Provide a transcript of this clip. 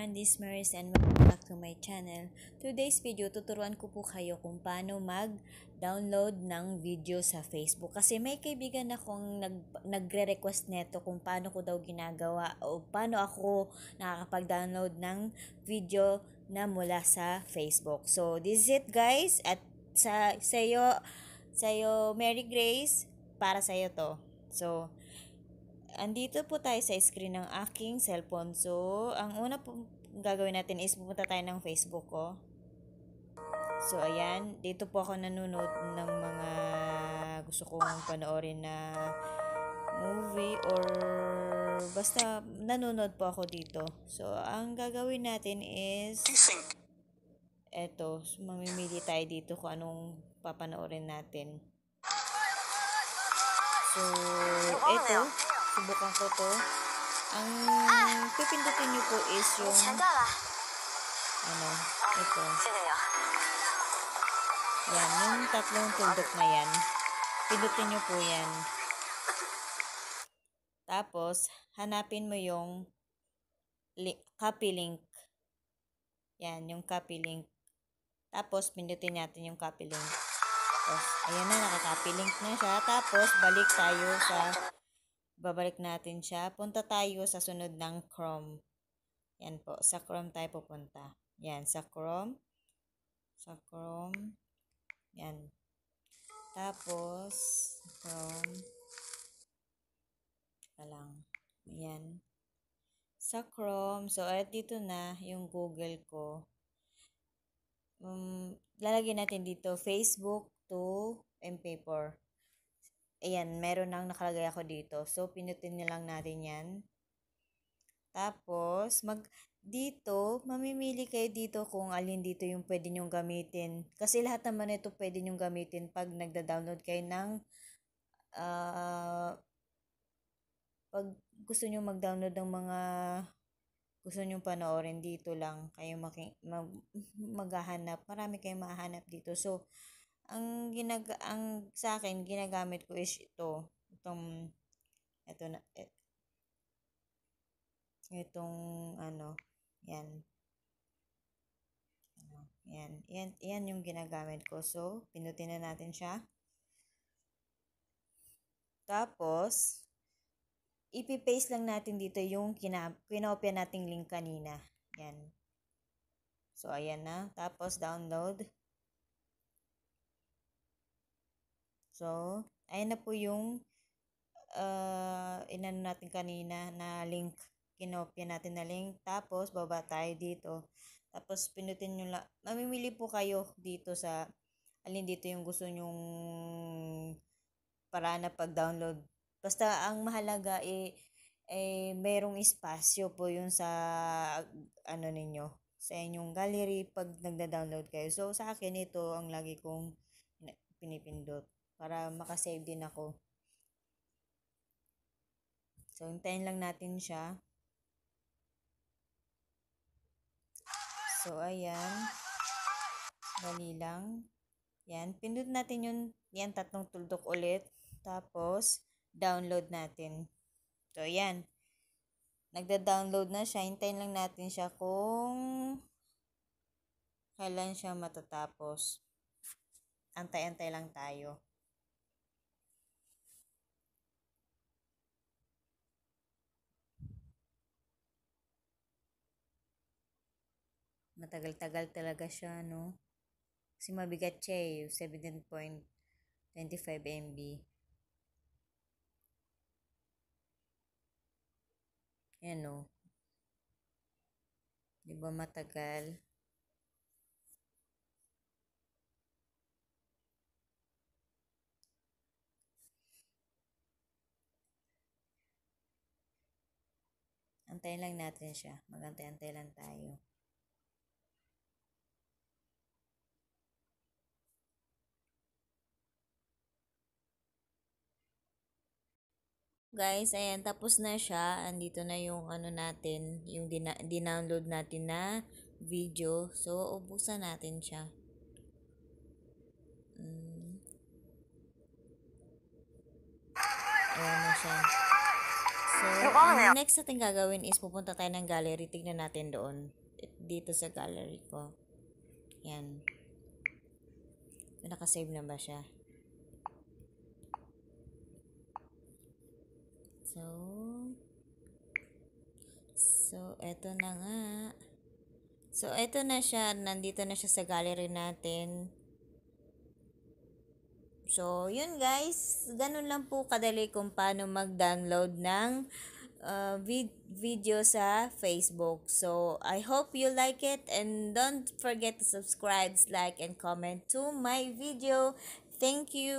everyone, this is Maris and welcome back to my channel. Today's video, tuturuan ko po kayo kung paano mag-download ng video sa Facebook. Kasi may kaibigan akong nag nagre-request neto kung paano ko daw ginagawa o paano ako nakakapag-download ng video na mula sa Facebook. So, this is it guys. At sa sa'yo, sa'yo Mary Grace, para sa'yo to. So, andito po tayo sa screen ng aking cellphone. So, ang una po gagawin natin is pupunta tayo ng Facebook ko. Oh. So, ayan. Dito po ako nanonood ng mga gusto kong panoorin na movie or basta nanonood po ako dito. So, ang gagawin natin is eto, mamimili tayo dito kung anong papanoorin natin. So, eto susubukan ko to. Ang ah! pipindutin nyo po is yung ano, ito. Yan, yung tatlong tuldok na yan. Pindutin nyo po yan. Tapos, hanapin mo yung copy link. Yan, yung copy link. Tapos, pindutin natin yung copy link. Tapos, ayan na, naka copy link na siya. Tapos, balik tayo sa babalik natin siya. Punta tayo sa sunod ng Chrome. Yan po, sa Chrome tayo pupunta. Yan, sa Chrome. Sa Chrome. Yan. Tapos, Chrome. Alang. Yan. Sa Chrome. So, at dito na yung Google ko. Um, lalagyan natin dito Facebook to M-Paper. Ayan, meron nang nakalagay ako dito. So, pinutin nilang lang natin yan. Tapos, mag, dito, mamimili kayo dito kung alin dito yung pwede nyong gamitin. Kasi lahat naman ito pwede nyong gamitin pag nagda-download kayo ng, uh, pag gusto nyo mag-download ng mga gusto nyo panoorin dito lang kayo maki, mag, maghahanap. Marami kayong mahanap dito. So, ang ginag ang sa akin ginagamit ko is ito itong ito na et, itong ano yan ano yan yan yan yung ginagamit ko so pinutin na natin siya tapos ipi-paste lang natin dito yung kina kinopya nating link kanina yan so ayan na tapos download So, ayan na po yung uh, ah, inan natin kanina na link. Kinopya natin na link. Tapos, baba tayo dito. Tapos, pinutin nyo lang. Mamimili po kayo dito sa alin dito yung gusto nyong para na pag-download. Basta, ang mahalaga eh, eh, merong espasyo po yun sa ano ninyo sa inyong gallery pag nagda-download kayo. So, sa akin, ito ang lagi kong pinipindot para makasave din ako. So, hintayin lang natin siya. So, ayan. Dali lang. Yan. Pindot natin yung Yan, tatlong tuldok ulit. Tapos, download natin. So, ayan. Nagda-download na siya. Hintayin lang natin siya kung kailan siya matatapos. Antay-antay lang tayo. Matagal-tagal talaga siya, no? Kasi mabigat siya eh, 7.25 MB. Ayan, no? Di ba matagal? Antayin lang natin siya. Magantay-antay lang tayo. Guys, ayan, tapos na siya. Andito na yung ano natin, yung din dinownload natin na video. So, ubusan natin siya. Mm. Ayan na siya. So, ano ang next natin gagawin is pupunta tayo ng gallery. Tignan natin doon. Dito sa gallery ko. Yan. Nakasave na ba siya? So, so, eto na nga. So, eto na siya. Nandito na siya sa gallery natin. So, yun guys. Ganun lang po kadali kung paano mag-download ng uh, vid video sa Facebook. So, I hope you like it and don't forget to subscribe, like, and comment to my video. Thank you!